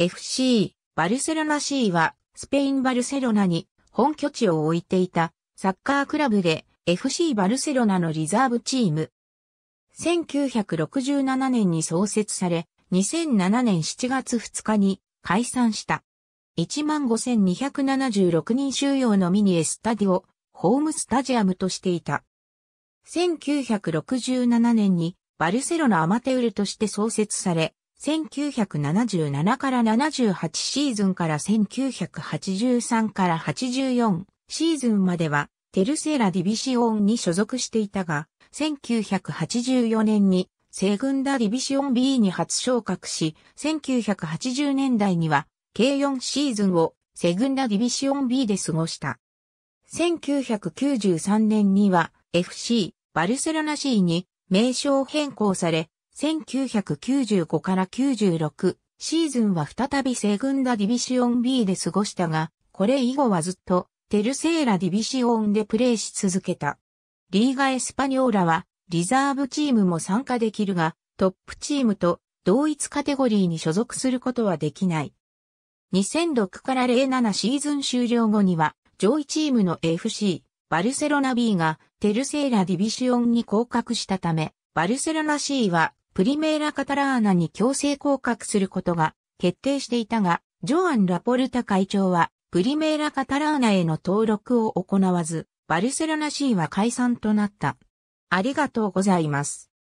FC バルセロナ C はスペインバルセロナに本拠地を置いていたサッカークラブで FC バルセロナのリザーブチーム。1967年に創設され、2007年7月2日に解散した。15,276人収容のミニエスタディをホームスタジアムとしていた。1967年にバルセロナアマテウルとして創設され、1977から78シーズンから1983から84シーズンまではテルセーラディビシオンに所属していたが、1984年にセグンダディビシオン B に初昇格し、1980年代には k 4シーズンをセグンダディビシオン B で過ごした。1993年には FC バルセロナ C に名称変更され、1995から96シーズンは再びセグンダディビシオン B で過ごしたが、これ以後はずっとテルセーラディビシオンでプレーし続けた。リーガエスパニョーラはリザーブチームも参加できるが、トップチームと同一カテゴリーに所属することはできない。2006から07シーズン終了後には、上位チームの FC、バルセロナ B がテルセーラディビシオンに降格したため、バルセロナ C はプリメーラ・カタラーナに強制降格することが決定していたが、ジョアン・ラポルタ会長は、プリメーラ・カタラーナへの登録を行わず、バルセロナ C は解散となった。ありがとうございます。